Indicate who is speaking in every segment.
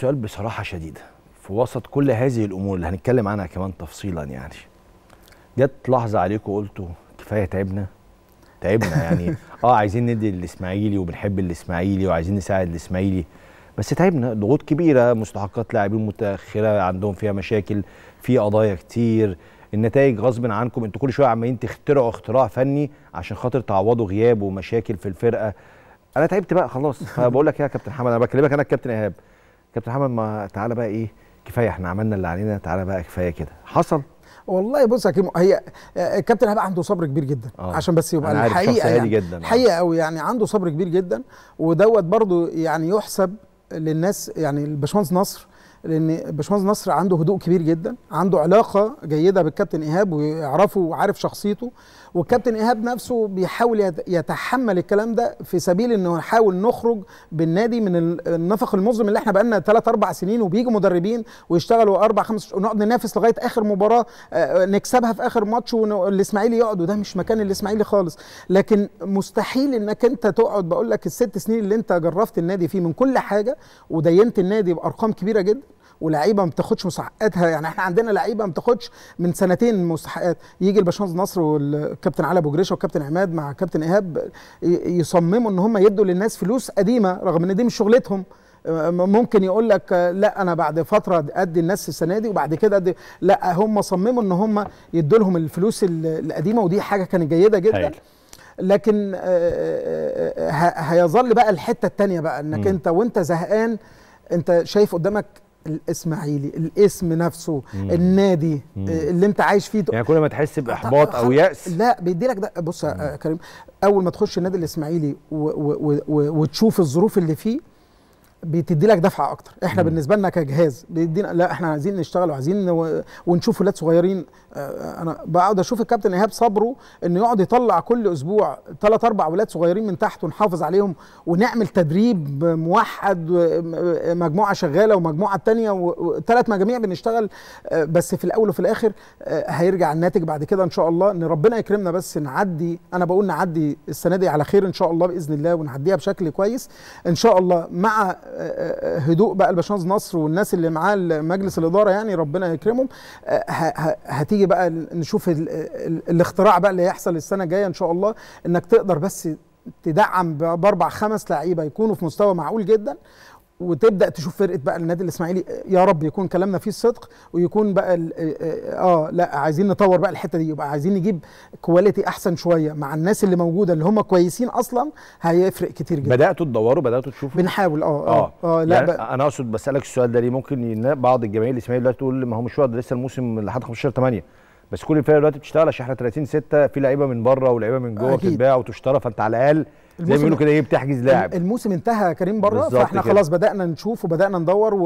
Speaker 1: سؤال بصراحه شديده في وسط كل هذه الامور اللي هنتكلم عنها كمان تفصيلا يعني جت لحظه عليكم قلتوا كفايه تعبنا تعبنا يعني اه عايزين ندي الإسماعيلي وبنحب الاسماعيلي وعايزين نساعد الاسماعيلي بس تعبنا ضغوط كبيره مستحقات لاعبين متاخره عندهم فيها مشاكل في قضايا كتير النتائج غصب عنكم انتوا كل شويه عمالين تخترعوا اختراع فني عشان خاطر تعوضوا غياب ومشاكل في الفرقه انا تعبت بقى خلاص فبقول لك يا كابتن حمد انا بكلمك انا كابتن ايهاب كابتن
Speaker 2: حمد ما تعالى بقى ايه كفايه احنا عملنا اللي علينا تعالى بقى كفايه كده حصل والله بص يا كريم هي الكابتن آه، هيبقى عنده صبر كبير جدا أوه. عشان بس يبقى الحقيقه يعني جدا آه. قوي يعني عنده صبر كبير جدا ودوت برضو يعني يحسب للناس يعني الباشمهندس نصر لان باشمهندس نصر عنده هدوء كبير جدا عنده علاقه جيده بالكابتن ايهاب ويعرفه وعارف شخصيته والكابتن ايهاب نفسه بيحاول يتحمل الكلام ده في سبيل انه يحاول نخرج بالنادي من النفق المظلم اللي احنا بقالنا 3 4 سنين وبيجوا مدربين ويشتغلوا 4 5 ونقعد ننافس لغايه اخر مباراه آه، آه، نكسبها في اخر ماتش والاسماعيلي يقعد وده مش مكان الاسماعيلي خالص لكن مستحيل انك انت تقعد بقول لك الست سنين اللي انت جرفت النادي فيه من كل حاجه ودينت النادي بارقام كبيره جدا ولاعيبه ما بتاخدش مستحقاتها يعني احنا عندنا لعيبه ما بتاخدش من سنتين مستحقات يجي الباشمهندس نصر والكابتن علي ابو جريشه والكابتن عماد مع كابتن ايهاب يصمموا ان هم يدوا للناس فلوس قديمه رغم ان دي مش شغلتهم ممكن يقول لك لا انا بعد فتره ادي الناس السنه دي وبعد كده أدي لا هم صمموا ان هم يدوا لهم الفلوس القديمه ودي حاجه كانت جيده جدا هيل. لكن آه، آه، آه، هيظل بقى الحته الثانيه بقى انك م. انت وانت زهقان انت شايف قدامك الاسماعيلي الاسم نفسه مم. النادي مم. آه، اللي انت عايش فيه
Speaker 1: يعني كل ما تحس أه، باحباط او أه، ياس
Speaker 2: لا لك ده بص يا كريم اول ما تخش النادي الاسماعيلي وتشوف الظروف اللي فيه بتدي لك دفعه اكتر احنا مم. بالنسبه لنا كجهاز بيدينا لا احنا عايزين نشتغل وعايزين ونشوف ولاد صغيرين آه، آه، انا بقعد اشوف الكابتن ايهاب صبره انه يقعد يطلع كل اسبوع ثلاث اربع ولاد صغيرين من تحت ونحافظ عليهم ونعمل تدريب موحد مجموعه شغاله ومجموعه تانية وثلاث مجاميع بنشتغل آه، بس في الاول وفي الاخر هيرجع الناتج بعد كده ان شاء الله ان ربنا يكرمنا بس نعدي انا بقول نعدي السنه دي على خير ان شاء الله باذن الله ونعديها بشكل كويس ان شاء الله مع هدوء بقى الباشمهندس نصر والناس اللي معاه مجلس الاداره يعني ربنا يكرمهم آه، هتيجي بقى نشوف الاختراع بقى اللي هيحصل السنه الجايه ان شاء الله انك تقدر بس تدعم باربع خمس لعيبه يكونوا في مستوى معقول جدا وتبدا تشوف فرقه بقى النادي الاسماعيلي يا رب يكون كلامنا فيه الصدق ويكون بقى آه،, آه،, اه لا عايزين نطور بقى الحته دي يبقى عايزين نجيب كواليتي احسن شويه مع الناس اللي موجوده اللي هم كويسين اصلا هيفرق كتير جدا بداتوا تدوروا بداتوا تشوفوا بنحاول اه اه, آه, آه، لا يعني
Speaker 1: انا اقصد بسالك السؤال ده ليه ممكن بعض الجماهير الاسماعيلي دلوقتي تقول ما هو مش وقت لسه الموسم لحد 15 8 بس كل الفرق دلوقتي بتشتغل عشان احنا 30 6 في لعيبه من بره ولعيبه من جوه بتتباع وتشترى فانت على الاقل زي ما بيقولوا كده ايه بتحجز لاعب
Speaker 2: الموسم انتهى كريم بره فاحنا كده. خلاص بدانا نشوف وبدانا ندور و...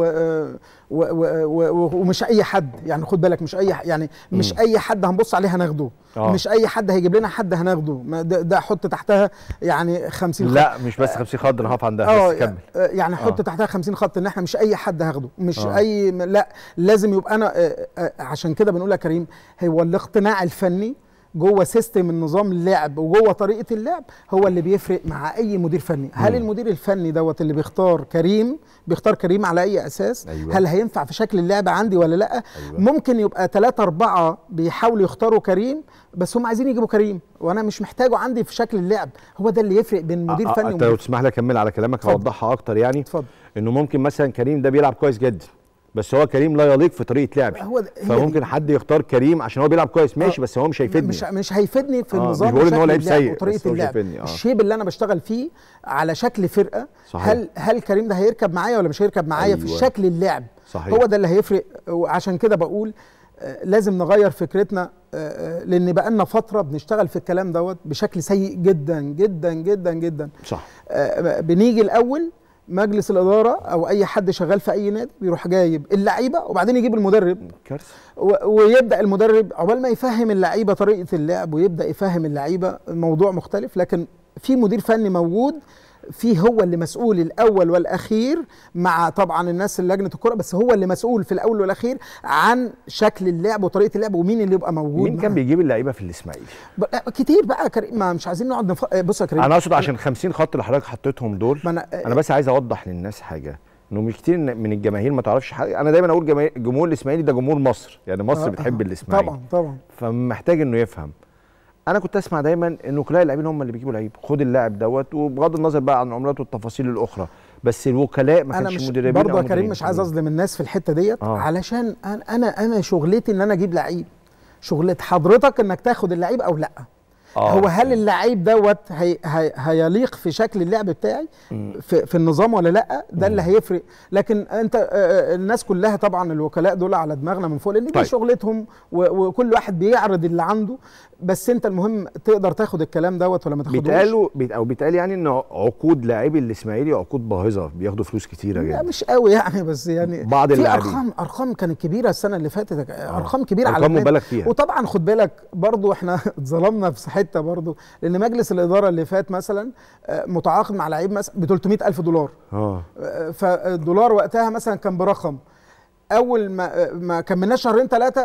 Speaker 2: و... و... ومش اي حد يعني خد بالك مش اي يعني مش م. اي حد هنبص عليه هناخده أوه. مش اي حد هيجيب لنا حد هناخده ده, ده حط تحتها يعني 50 خط لا مش
Speaker 1: بس 50 خط انا هقف عندها آه، بس كمل
Speaker 2: آه، يعني حط أوه. تحتها 50 خط ان احنا مش اي حد هاخده مش أوه. اي لا لازم يبقى انا آه، عشان كده بنقول يا كريم هو الاقتناع الفني جوه سيستم النظام اللعب وجوه طريقه اللعب هو اللي بيفرق مع اي مدير فني هل المدير الفني دوت اللي بيختار كريم بيختار كريم على اي اساس أيوة. هل هينفع في شكل اللعب عندي ولا لا أيوة. ممكن يبقى ثلاثة أربعة بيحاولوا يختاروا كريم بس هم عايزين يجيبوا كريم وانا مش محتاجه عندي في شكل اللعب هو ده اللي يفرق بين مدير أه فني أه لو
Speaker 1: تسمح لي اكمل على كلامك اوضحها اكتر يعني اتفضل انه ممكن مثلا كريم ده بيلعب كويس جدا بس هو كريم لا يليق في طريقه لعبي هو فممكن حد يختار كريم عشان هو بيلعب كويس ماشي آه، بس هو مش هيفيدني مش مش
Speaker 2: هيفيدني في آه النظام بيقول ان هو لعيب سيء وطريقه اللعب آه. الشيب اللي انا بشتغل فيه على شكل فرقه صحيح. هل هل كريم ده هيركب معايا ولا مش هيركب معايا أيوة. في شكل اللعب صحيح. هو ده اللي هيفرق وعشان كده بقول آه، لازم نغير فكرتنا آه، لان بقى لنا فتره بنشتغل في الكلام دوت بشكل سيء جدا جدا جدا جدا صح بنيجي الاول مجلس الاداره او اي حد شغال في اي نادي بيروح جايب اللعيبه وبعدين يجيب المدرب و- ويبدا المدرب عقبال ما يفهم اللعيبه طريقه اللعب ويبدا يفهم اللعيبه موضوع مختلف لكن في مدير فني موجود فيه هو اللي مسؤول الاول والاخير مع طبعا الناس لجنه الكره بس هو اللي مسؤول في الاول والاخير عن شكل اللعب وطريقه اللعب ومين اللي يبقى موجود مين كان بيجيب اللعيبه في الاسماعيلي آه، كتير بقى كريم ما مش عايزين نقعد نف... آه، بص يا كريم انا اقصد عشان
Speaker 1: 50 خط اللي حضرتك حطيتهم دول ما أنا... آه، انا بس عايز اوضح للناس حاجه انه كتير من الجماهير ما تعرفش حاجه انا دايما اقول جمهور الاسماعيلي ده جمهور مصر يعني مصر بتحب الاسماعيلي طبعا طبعا فمحتاج انه يفهم انا كنت اسمع دايما ان وكلاء اللاعبين هم اللي بيجيبوا لعيب خد اللاعب دوت وبغض النظر بقى عن العملات والتفاصيل الاخرى بس الوكلاء ما كانش مدربين برضه يا كريم مش عايز
Speaker 2: اظلم الناس في الحته ديت آه. علشان انا انا شغلتي ان انا اجيب لعيب شغلة حضرتك انك تاخد اللعيب او لا آه. هو هل اللعيب دوت هي هي هيليق في شكل اللعب بتاعي في, في النظام ولا لا ده اللي هيفرق لكن انت آه، آه، الناس كلها طبعا الوكلاء دول على دماغنا من فوق لان دي طيب. شغلتهم وكل واحد بيعرض اللي عنده بس انت المهم تقدر تاخد الكلام دوت ولا ما تاخدوش بيتقالوا بيت او بيتقال
Speaker 1: يعني ان عقود لاعبي الاسماعيلي عقود باهظه بياخدوا فلوس كتيره جدا لا
Speaker 2: مش قوي يعني بس يعني بعض اللاعبين ارقام ارقام كانت كبيره السنه اللي فاتت آه. ارقام كبيره آه. على ارقام مبالغ فيها وطبعا خد بالك برضو احنا اتظلمنا في صحيح حته برضو لان مجلس الاداره اللي فات مثلا آه، متعاقد مع لعيب مثلا ب 300000 دولار آه. اه فالدولار وقتها مثلا كان برقم اول ما آه، ما كملناش شهرين ثلاثه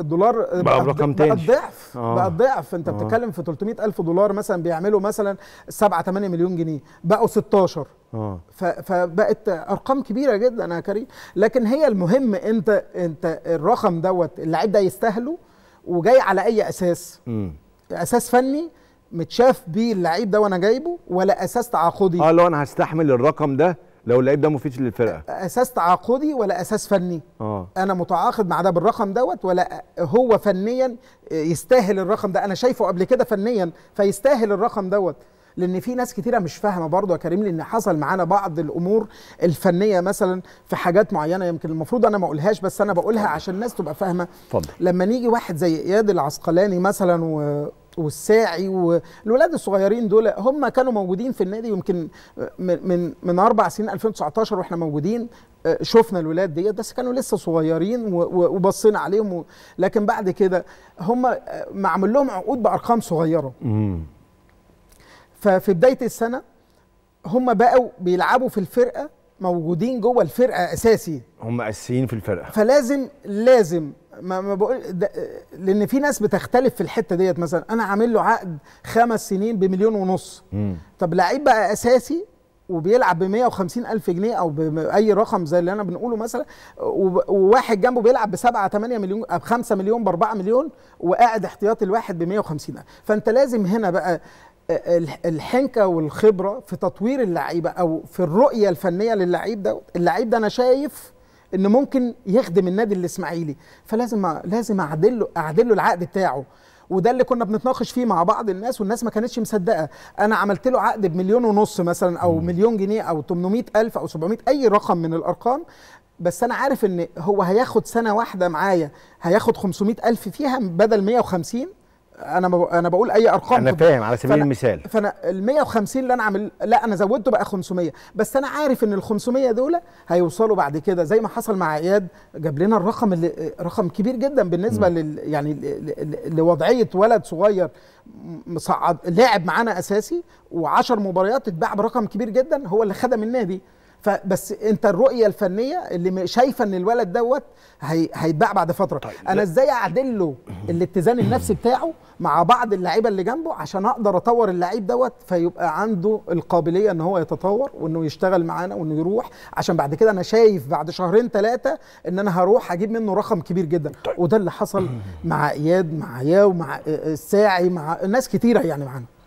Speaker 2: الدولار بقى برقم تاني بقى الضعف آه. بقى الضعف انت أوه. بتتكلم في 300 الف دولار مثلا بيعملوا مثلا 7 8 مليون جنيه بقوا 16 آه. فبقت ارقام كبيره جدا يا كريم لكن هي المهم انت انت الرقم دوت اللعيب ده يستاهله وجاي على اي اساس م. اساس فني متشاف بيه اللعيب ده وانا جايبه ولا اساس تعاقدي اه لو انا هستحمل الرقم ده لو اللعيب ده مفيد للفرقه اساس تعاقدي ولا اساس فني اه انا متعاقد مع ده بالرقم دوت ولا هو فنيا يستاهل الرقم ده انا شايفه قبل كده فنيا فيستاهل الرقم دوت لان في ناس كتيره مش فاهمه برضه يا كريم لان حصل معانا بعض الامور الفنيه مثلا في حاجات معينه يمكن المفروض انا ما اقولهاش بس انا بقولها عشان الناس تبقى فاهمه اتفضل لما نيجي واحد زي اياد العسقلاني مثلا و... والساعي والولاد الصغيرين دول هم كانوا موجودين في النادي يمكن من من اربع سنين 2019 واحنا موجودين آه، شفنا الولاد ديت بس كانوا لسه صغيرين وبصينا عليهم لكن بعد كده هم آه، معمول لهم عقود بارقام صغيره ففي بدايه السنه هم بقوا بيلعبوا في الفرقه موجودين جوه الفرقه اساسي هم
Speaker 1: اساسيين في الفرقه
Speaker 2: فلازم لازم ما ما بقول ده لان في ناس بتختلف في الحته ديت مثلا انا عامل له عقد خمس سنين بمليون ونص مم. طب لعيب بقى اساسي وبيلعب ب 150 الف جنيه او باي رقم زي اللي انا بنقوله مثلا وواحد جنبه بيلعب ب 7 8 مليون ب 5 مليون ب 4 مليون وقاعد احتياطي الواحد ب 150 الف فانت لازم هنا بقى آه، آه، الحنكه والخبره في تطوير اللعيبه او في الرؤيه الفنيه للعيب دوت اللعيب ده انا شايف ان ممكن يخدم النادي الاسماعيلي فلازم لازم اعدل له اعدل له العقد بتاعه وده اللي كنا بنتناقش فيه مع بعض الناس والناس ما كانتش مصدقه انا عملت له عقد بمليون ونص مثلا او مليون جنيه او 800 الف او 700 اي رقم من الارقام بس انا عارف ان هو هياخد سنه واحده معايا هياخد 500 الف فيها بدل 150 انا انا بقول اي ارقام انا فاهم على سبيل فأنا... المثال فانا ال 150 اللي انا عامل لا انا زودته بقى 500 بس انا عارف ان ال 500 دول هيوصلوا بعد كده زي ما حصل مع اياد جاب لنا الرقم اللي رقم كبير جدا بالنسبه لل يعني لوضعيه ولد صغير مصعد لاعب معانا اساسي و10 مباريات اتباع برقم كبير جدا هو اللي خدم النادي فبس انت الرؤيه الفنيه اللي شايفه ان الولد دوت هيتباع بعد فتره طيب. انا ازاي اعدل له الاتزان النفسي بتاعه مع بعض اللعيبه اللي جنبه عشان اقدر اطور اللعيب دوت فيبقى عنده القابليه ان هو يتطور وانه يشتغل معانا وانه يروح عشان بعد كده انا شايف بعد شهرين ثلاثه ان انا هروح اجيب منه رقم كبير جدا طيب. وده اللي حصل مع اياد مع ياو مع الساعي مع ناس كتيره يعني معانا